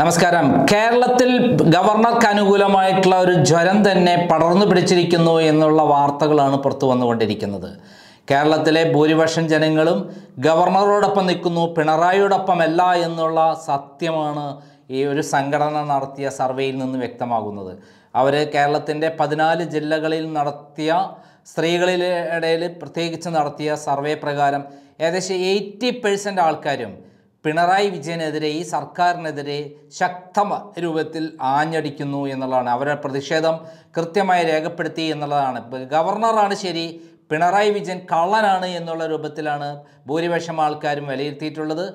നമസ്കാരം കേരളത്തിൽ ഗവർണർക്ക് അനുകൂലമായിട്ടുള്ള ഒരു ജ്വരം തന്നെ പടർന്നു പിടിച്ചിരിക്കുന്നു എന്നുള്ള വാർത്തകളാണ് പുറത്തു വന്നുകൊണ്ടിരിക്കുന്നത് കേരളത്തിലെ ഭൂരിപക്ഷം ജനങ്ങളും ഗവർണറോടൊപ്പം നിൽക്കുന്നു പിണറായിയോടൊപ്പമല്ല എന്നുള്ള സത്യമാണ് ഈ ഒരു സംഘടന നടത്തിയ സർവേയിൽ നിന്ന് വ്യക്തമാകുന്നത് അവർ കേരളത്തിൻ്റെ പതിനാല് ജില്ലകളിൽ നടത്തിയ സ്ത്രീകളിലിടയിൽ പ്രത്യേകിച്ച് നടത്തിയ സർവേ പ്രകാരം ഏകദേശം എയ്റ്റി പെഴ്സൻ്റ് ആൾക്കാരും പിണറായി വിജയനെതിരെ ഈ സർക്കാരിനെതിരെ ശക്ത രൂപത്തിൽ ആഞ്ഞടിക്കുന്നു എന്നുള്ളതാണ് അവരുടെ പ്രതിഷേധം കൃത്യമായി രേഖപ്പെടുത്തി എന്നുള്ളതാണ് ഗവർണറാണ് ശരി പിണറായി വിജയൻ കള്ളനാണ് എന്നുള്ള രൂപത്തിലാണ് ഭൂരിപക്ഷം ആൾക്കാരും വിലയിരുത്തിയിട്ടുള്ളത്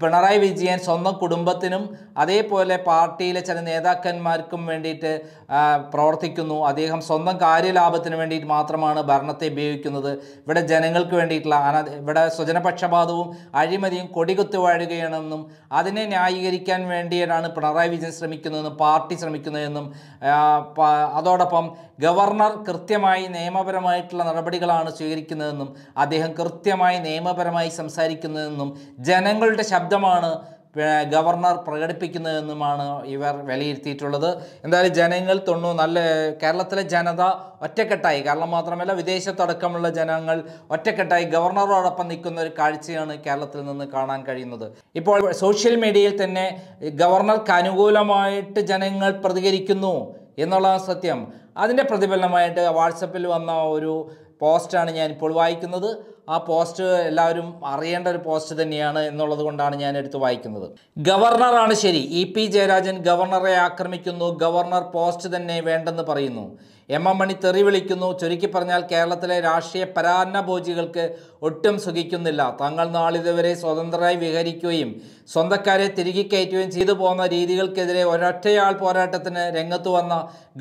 പിണറായി വിജയൻ സ്വന്തം കുടുംബത്തിനും അതേപോലെ പാർട്ടിയിലെ ചില നേതാക്കന്മാർക്കും വേണ്ടിയിട്ട് പ്രവർത്തിക്കുന്നു അദ്ദേഹം സ്വന്തം കാര്യലാഭത്തിന് വേണ്ടിയിട്ട് മാത്രമാണ് ഭരണത്തെ ഉപയോഗിക്കുന്നത് ഇവിടെ ജനങ്ങൾക്ക് വേണ്ടിയിട്ടുള്ള അന ഇവിടെ സ്വജനപക്ഷപാതവും അഴിമതിയും കൊടികുത്തു വാഴുകയാണെന്നും അതിനെ ന്യായീകരിക്കാൻ വേണ്ടിയാണ് പിണറായി വിജയൻ ശ്രമിക്കുന്നതെന്നും പാർട്ടി ശ്രമിക്കുന്നതെന്നും അതോടൊപ്പം ഗവർണർ കൃത്യമായി നിയമപരമായിട്ടുള്ള നടപടികളാണ് സ്വീകരിക്കുന്നതെന്നും അദ്ദേഹം കൃത്യമായി നിയമപരമായി സംസാരിക്കുന്നതെന്നും ജനങ്ങളുടെ ശബ്ദമാണ് ഗവർണർ പ്രകടിപ്പിക്കുന്നതെന്നുമാണ് ഇവർ വിലയിരുത്തിയിട്ടുള്ളത് എന്തായാലും ജനങ്ങൾ തൊണ്ണൂ നല്ല കേരളത്തിലെ ജനത ഒറ്റക്കെട്ടായി കാരണം മാത്രമല്ല വിദേശത്തടക്കമുള്ള ജനങ്ങൾ ഒറ്റക്കെട്ടായി ഗവർണറോടൊപ്പം നിൽക്കുന്ന ഒരു കാഴ്ചയാണ് കേരളത്തിൽ നിന്ന് കാണാൻ കഴിയുന്നത് ഇപ്പോൾ സോഷ്യൽ മീഡിയയിൽ തന്നെ ഗവർണർക്ക് അനുകൂലമായിട്ട് ജനങ്ങൾ പ്രതികരിക്കുന്നു എന്നുള്ള സത്യം അതിൻ്റെ പ്രതിഫലനമായിട്ട് വാട്സപ്പിൽ വന്ന ഒരു പോസ്റ്റാണ് ഞാനിപ്പോൾ വായിക്കുന്നത് ആ പോസ്റ്റ് എല്ലാവരും അറിയേണ്ട ഒരു പോസ്റ്റ് തന്നെയാണ് എന്നുള്ളത് കൊണ്ടാണ് ഞാൻ എടുത്ത് വായിക്കുന്നത് ഗവർണറാണ് ശരി ഇ പി ജയരാജൻ ഗവർണറെ ആക്രമിക്കുന്നു ഗവർണർ പോസ്റ്റ് തന്നെ വേണ്ടെന്ന് പറയുന്നു എം എം മണി തെറി വിളിക്കുന്നു ചുരുക്കി പറഞ്ഞാൽ കേരളത്തിലെ രാഷ്ട്രീയ പരാന്നഭോജികൾക്ക് ഒട്ടും സുഖിക്കുന്നില്ല തങ്ങൾ നാളിതുവരെ സ്വതന്ത്രരായി വിഹരിക്കുകയും സ്വന്തക്കാരെ തിരികെ കയറ്റുകയും ചെയ്തു പോകുന്ന രീതികൾക്കെതിരെ ഒരൊറ്റയാൾ പോരാട്ടത്തിന് രംഗത്തു വന്ന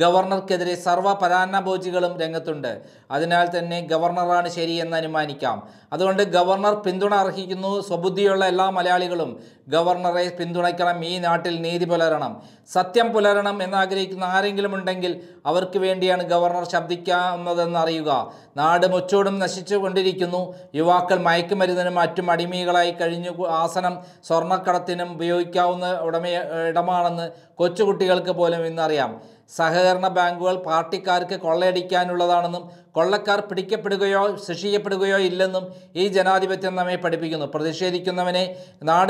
ഗവർണർക്കെതിരെ സർവ്വ പരാന്നഭോജികളും രംഗത്തുണ്ട് അതിനാൽ തന്നെ ഗവർണറാണ് ശരിയെന്ന് അനുമാനിക്കാം അതുകൊണ്ട് ഗവർണർ പിന്തുണ അർഹിക്കുന്നു സ്വബുദ്ധിയുള്ള എല്ലാ മലയാളികളും ഗവർണറെ പിന്തുണയ്ക്കണം ഈ നാട്ടിൽ നീതി പുലരണം സത്യം പുലരണം എന്നാഗ്രഹിക്കുന്ന ആരെങ്കിലും ഉണ്ടെങ്കിൽ അവർക്ക് വേണ്ടിയാണ് ഗവർണർ ശബ്ദിക്കാവുന്നതെന്ന് അറിയുക നാട് മുച്ചോടും നശിച്ചുകൊണ്ടിരിക്കുന്നു യുവാക്കൾ മയക്കുമരുന്നിനും മറ്റും അടിമകളായി കഴിഞ്ഞു ആസനം സ്വർണ്ണക്കടത്തിനും ഉപയോഗിക്കാവുന്ന ഉടമ ഇടമാണെന്ന് കൊച്ചുകുട്ടികൾക്ക് പോലും ഇന്നറിയാം സഹകരണ ബാങ്കുകൾ പാർട്ടിക്കാർക്ക് കൊള്ളയടിക്കാനുള്ളതാണെന്നും കൊള്ളക്കാർ പിടിക്കപ്പെടുകയോ ശിക്ഷിക്കപ്പെടുകയോ ഇല്ലെന്നും ഈ ജനാധിപത്യം നമ്മെ പഠിപ്പിക്കുന്നു പ്രതിഷേധിക്കുന്നവനെ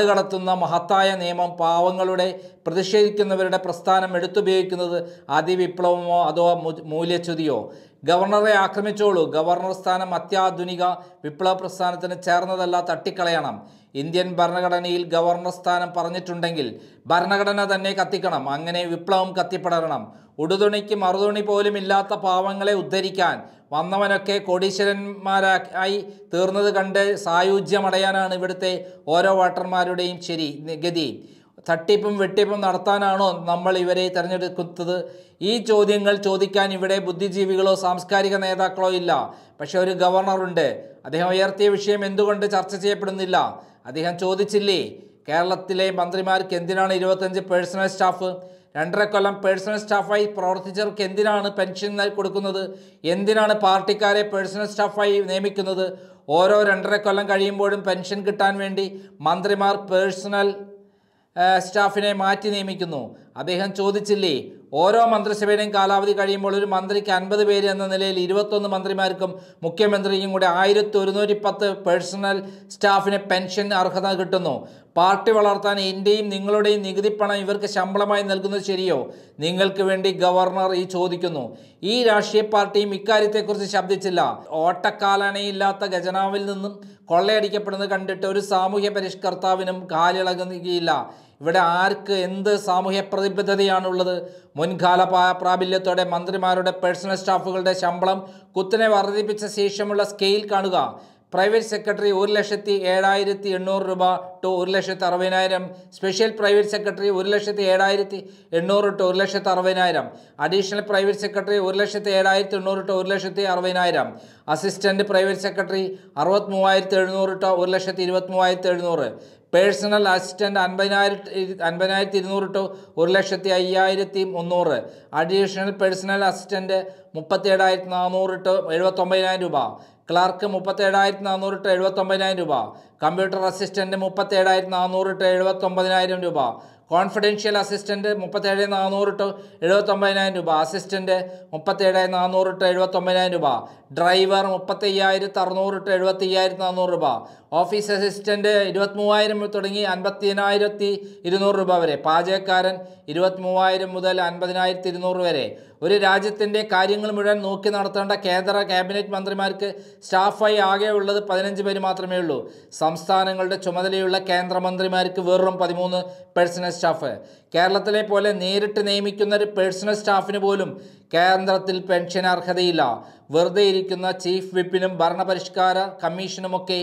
കടത്തുന്ന മഹത്തായ നിയമം പാവങ്ങളുടെ പ്രതിഷേധിക്കുന്നവരുടെ പ്രസ്ഥാനം എടുത്തുപയോഗിക്കുന്നത് അതിവിപ്ലവമോ അതോ മൂല്യച്യുതിയോ ഗവർണറെ ആക്രമിച്ചോളൂ ഗവർണർ സ്ഥാനം അത്യാധുനിക വിപ്ലവ പ്രസ്ഥാനത്തിന് ചേർന്നതല്ല തട്ടിക്കളയണം ഇന്ത്യൻ ഭരണഘടനയിൽ ഗവർണർ സ്ഥാനം പറഞ്ഞിട്ടുണ്ടെങ്കിൽ ഭരണഘടന തന്നെ കത്തിക്കണം അങ്ങനെ വിപ്ലവം കത്തിപ്പടരണം ഉടുതുണിക്ക് മറുതുണി പോലും ഇല്ലാത്ത പാവങ്ങളെ ഉദ്ധരിക്കാൻ വന്നവനൊക്കെ കോടീശ്വരന്മാരായി തീർന്നത് കണ്ട് സായുജ്യമടയാനാണ് ഇവിടുത്തെ ഓരോ വോട്ടർമാരുടെയും ശരി ഗതി തട്ടിപ്പും വെട്ടിപ്പും നടത്താനാണോ നമ്മൾ ഇവരെ തിരഞ്ഞെടുക്കുന്നത് ഈ ചോദ്യങ്ങൾ ചോദിക്കാൻ ഇവിടെ ബുദ്ധിജീവികളോ സാംസ്കാരിക നേതാക്കളോ ഇല്ല പക്ഷേ ഒരു ഗവർണറുണ്ട് അദ്ദേഹം ഉയർത്തിയ വിഷയം എന്തുകൊണ്ട് ചർച്ച ചെയ്യപ്പെടുന്നില്ല അദ്ദേഹം ചോദിച്ചില്ലേ കേരളത്തിലെ മന്ത്രിമാർക്ക് എന്തിനാണ് ഇരുപത്തഞ്ച് പേഴ്സണൽ സ്റ്റാഫ് രണ്ടര കൊല്ലം പേഴ്സണൽ സ്റ്റാഫായി പ്രവർത്തിച്ചവർക്ക് എന്തിനാണ് പെൻഷൻ കൊടുക്കുന്നത് എന്തിനാണ് പാർട്ടിക്കാരെ പേഴ്സണൽ സ്റ്റാഫായി നിയമിക്കുന്നത് ഓരോ രണ്ടര കൊല്ലം കഴിയുമ്പോഴും പെൻഷൻ കിട്ടാൻ വേണ്ടി മന്ത്രിമാർ പേഴ്സണൽ സ്റ്റാഫിനെ മാറ്റി നിയമിക്കുന്നു അദ്ദേഹം ചോദിച്ചില്ലേ ഓരോ മന്ത്രിസഭയുടെയും കാലാവധി കഴിയുമ്പോൾ ഒരു മന്ത്രിക്ക് അൻപത് പേര് എന്ന നിലയിൽ ഇരുപത്തൊന്ന് മന്ത്രിമാർക്കും മുഖ്യമന്ത്രിക്കും കൂടെ ആയിരത്തി ഒരുന്നൂറ്റി പത്ത് പേഴ്സണൽ സ്റ്റാഫിന് പെൻഷൻ അർഹത കിട്ടുന്നു പാർട്ടി വളർത്താൻ എൻ്റെയും നിങ്ങളുടെയും നികുതിപ്പണം ഇവർക്ക് ശമ്പളമായി നൽകുന്നത് ശരിയോ നിങ്ങൾക്ക് വേണ്ടി ഗവർണർ ഈ ചോദിക്കുന്നു ഈ രാഷ്ട്രീയ പാർട്ടിയും ഇക്കാര്യത്തെക്കുറിച്ച് ശബ്ദിച്ചില്ല ഓട്ടക്കാലണയില്ലാത്ത ഖജനാവിൽ നിന്നും കൊള്ളയടിക്കപ്പെടുന്നത് കണ്ടിട്ട് ഒരു സാമൂഹ്യ പരിഷ്കർത്താവിനും കാലിളകുകയില്ല ഇവിടെ ആർക്ക് എന്ത് സാമൂഹ്യ പ്രതിബദ്ധതയാണുള്ളത് മുൻകാല പ്രാബല്യത്തോടെ മന്ത്രിമാരുടെ പേഴ്സണൽ സ്റ്റാഫുകളുടെ ശമ്പളം കുത്തിനെ വർദ്ധിപ്പിച്ച ശേഷമുള്ള സ്കെയിൽ കാണുക പ്രൈവറ്റ് സെക്രട്ടറി ഒരു ലക്ഷത്തി ഏഴായിരത്തി എണ്ണൂറ് രൂപ ടു ഒരു ലക്ഷത്തി അറുപതിനായിരം സ്പെഷ്യൽ പ്രൈവറ്റ് സെക്രട്ടറി ഒരു ലക്ഷത്തി ഏഴായിരത്തി എണ്ണൂറ് ടു ഒരു ലക്ഷത്തി അറുപതിനായിരം അഡീഷണൽ പ്രൈവറ്റ് സെക്രട്ടറി ഒരു ലക്ഷത്തി ഏഴായിരത്തി എണ്ണൂറ് ടു ഒരു ലക്ഷത്തി അറുപതിനായിരം അസിസ്റ്റൻറ്റ് പ്രൈവറ്റ് സെക്രട്ടറി അറുപത്തി മൂവായിരത്തി എഴുന്നൂറ് ടോ ഒരു ലക്ഷത്തി ഇരുപത്തി മൂവായിരത്തി എഴുന്നൂറ് പേഴ്സണൽ അസിസ്റ്റൻറ്റ് അൻപതിനായിരം അൻപതിനായിരത്തി ഇരുന്നൂറ് ടോ ഒരു ലക്ഷത്തി അയ്യായിരത്തി മുന്നൂറ് അഡീഷണൽ പേഴ്സണൽ അസിസ്റ്റൻറ്റ് മുപ്പത്തേഴായിരത്തി നാനൂറ് ടു എഴുപത്തൊമ്പതിനായിരം രൂപ ക്ലർക്ക് മുപ്പത്തേഴായിരത്തി നാനൂറ് ടു എഴുപത്തൊമ്പതിനായിരം രൂപ കമ്പ്യൂട്ടർ അസിസ്റ്റൻറ്റ് മുപ്പത്തേഴായിരത്തി നാനൂറ് ടു എഴുപത്തൊമ്പതിനായിരം രൂപ കോൺഫിഡൻഷ്യൽ അസിസ്റ്റൻറ്റ് മുപ്പത്തേഴ് നാനൂറ് ടു എഴുപത്തൊമ്പതിനായിരം രൂപ അസിസ്റ്റൻറ്റ് മുപ്പത്തേഴ് നാനൂറ് ടു എഴുപത്തൊമ്പതിനായിരം രൂപ ഡ്രൈവർ മുപ്പത്തയ്യായിരത്തി അറുന്നൂറ് ടു എഴുപത്തയ്യായിരത്തി നാനൂറ് രൂപ ഓഫീസ് അസിസ്റ്റൻറ്റ് ഇരുപത്തിമൂവായിരം തുടങ്ങി അൻപത്തിനായിരത്തി ഇരുന്നൂറ് രൂപ വരെ പാചകക്കാരൻ ഇരുപത്തിമൂവായിരം മുതൽ അൻപതിനായിരത്തി ഇരുന്നൂറ് വരെ ഒരു രാജ്യത്തിൻ്റെ കാര്യങ്ങൾ മുഴുവൻ നോക്കി നടത്തേണ്ട കേന്ദ്ര ക്യാബിനറ്റ് മന്ത്രിമാർക്ക് സ്റ്റാഫായി ആകെ ഉള്ളത് പതിനഞ്ച് പേര് മാത്രമേ ഉള്ളൂ സംസ്ഥാനങ്ങളുടെ ചുമതലയുള്ള കേന്ദ്രമന്ത്രിമാർക്ക് വെറും പതിമൂന്ന് പേഴ്സണൽ സ്റ്റാഫ് കേരളത്തിലെ പോലെ നേരിട്ട് നിയമിക്കുന്ന ഒരു പേഴ്സണൽ സ്റ്റാഫിന് പോലും കേന്ദ്രത്തിൽ പെൻഷൻ അർഹതയില്ല വെറുതെ ഇരിക്കുന്ന ചീഫ് വിപ്പിനും ഭരണപരിഷ്കാര കമ്മീഷനുമൊക്കെ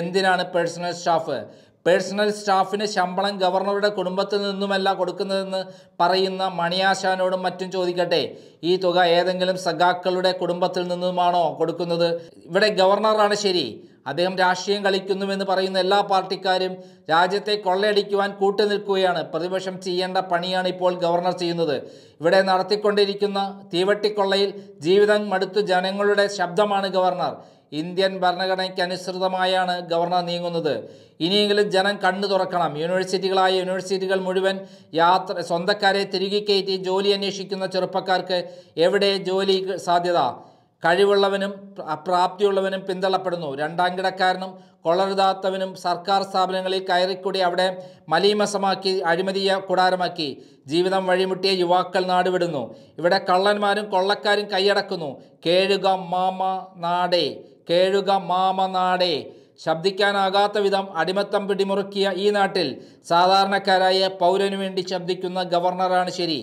എന്തിനാണ് പേഴ്സണൽ സ്റ്റാഫ് പേഴ്സണൽ സ്റ്റാഫിന് ശമ്പളം ഗവർണറുടെ കുടുംബത്തിൽ നിന്നുമല്ല കൊടുക്കുന്നതെന്ന് പറയുന്ന മണിയാശാനോടും മറ്റും ചോദിക്കട്ടെ ഈ തുക ഏതെങ്കിലും സഖാക്കളുടെ കുടുംബത്തിൽ നിന്നുമാണോ കൊടുക്കുന്നത് ഇവിടെ ഗവർണറാണ് ശരി അദ്ദേഹം രാഷ്ട്രീയം കളിക്കുന്നുവെന്ന് പറയുന്ന എല്ലാ പാർട്ടിക്കാരും രാജ്യത്തെ കൊള്ളയടിക്കുവാൻ കൂട്ടുനിൽക്കുകയാണ് പ്രതിപക്ഷം ചെയ്യേണ്ട പണിയാണ് ഇപ്പോൾ ഗവർണർ ചെയ്യുന്നത് ഇവിടെ നടത്തിക്കൊണ്ടിരിക്കുന്ന തീവട്ടിക്കൊള്ളയിൽ ജീവിതം മടുത്തു ജനങ്ങളുടെ ശബ്ദമാണ് ഗവർണർ ഇന്ത്യൻ ഭരണഘടനയ്ക്കനുസൃതമായാണ് ഗവർണർ നീങ്ങുന്നത് ഇനിയെങ്കിലും ജനം കണ്ണു തുറക്കണം യൂണിവേഴ്സിറ്റികളായ യൂണിവേഴ്സിറ്റികൾ മുഴുവൻ യാത്ര സ്വന്തക്കാരെ തിരികെ കയറ്റി ജോലി അന്വേഷിക്കുന്ന ചെറുപ്പക്കാർക്ക് എവിടെ ജോലി സാധ്യത കഴിവുള്ളവനും പ്രാപ്തിയുള്ളവനും പിന്തള്ളപ്പെടുന്നു രണ്ടാം കിടക്കാരനും കൊള്ളരുതാത്തവനും സർക്കാർ സ്ഥാപനങ്ങളിൽ കയറിക്കൂടി അവിടെ മലീമസമാക്കി അഴിമതിയ കൂടാരമാക്കി ജീവിതം വഴിമുട്ടിയ യുവാക്കൾ നാടുവിടുന്നു ഇവിടെ കള്ളന്മാരും കൊള്ളക്കാരും കൈയടക്കുന്നു കേഴുക മാമ നാടേ കേഴുക മാമനാടേ ശബ്ദിക്കാനാകാത്ത വിധം അടിമത്തം പിടിമുറുക്കിയ ഈ നാട്ടിൽ സാധാരണക്കാരായ പൗരനു വേണ്ടി ശബ്ദിക്കുന്ന ഗവർണറാണ് ശരി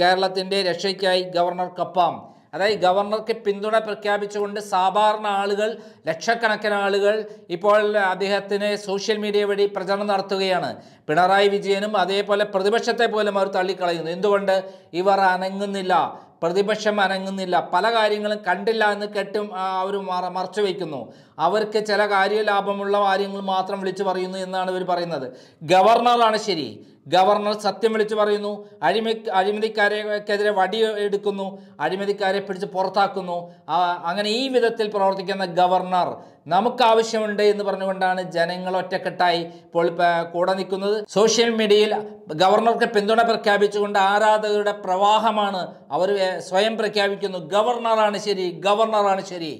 കേരളത്തിൻ്റെ രക്ഷയ്ക്കായി ഗവർണർ കപ്പാം അതായത് ഗവർണർക്ക് പിന്തുണ പ്രഖ്യാപിച്ചുകൊണ്ട് സാധാരണ ആളുകൾ ലക്ഷക്കണക്കിന് ആളുകൾ ഇപ്പോൾ അദ്ദേഹത്തിന് സോഷ്യൽ മീഡിയ വഴി പ്രചരണം നടത്തുകയാണ് പിണറായി വിജയനും അതേപോലെ പ്രതിപക്ഷത്തെ പോലും അവർ തള്ളിക്കളയുന്നു എന്തുകൊണ്ട് ഇവർ അനങ്ങുന്നില്ല പ്രതിപക്ഷം അനങ്ങുന്നില്ല പല കാര്യങ്ങളും കണ്ടില്ല എന്ന് കെട്ടും അവർ മറച്ചു വയ്ക്കുന്നു അവർക്ക് ചില കാര്യ ലാഭമുള്ള കാര്യങ്ങൾ മാത്രം വിളിച്ചു പറയുന്നു എന്നാണ് ഇവർ പറയുന്നത് ഗവർണറാണ് ശരി ഗവർണർ സത്യം വിളിച്ച് പറയുന്നു അഴിമ അഴിമതിക്കാരെക്കെതിരെ വടി എടുക്കുന്നു അഴിമതിക്കാരെ പിടിച്ച് പുറത്താക്കുന്നു അങ്ങനെ ഈ വിധത്തിൽ പ്രവർത്തിക്കുന്ന ഗവർണർ നമുക്ക് ആവശ്യമുണ്ട് എന്ന് പറഞ്ഞുകൊണ്ടാണ് ജനങ്ങൾ ഒറ്റക്കെട്ടായി ഇപ്പോൾ കൂടെ നിൽക്കുന്നത് സോഷ്യൽ മീഡിയയിൽ ഗവർണർക്ക് പിന്തുണ പ്രഖ്യാപിച്ചുകൊണ്ട് ആരാധകരുടെ പ്രവാഹമാണ് അവർ സ്വയം പ്രഖ്യാപിക്കുന്നു ഗവർണറാണ് ശരി ഗവർണറാണ് ശരി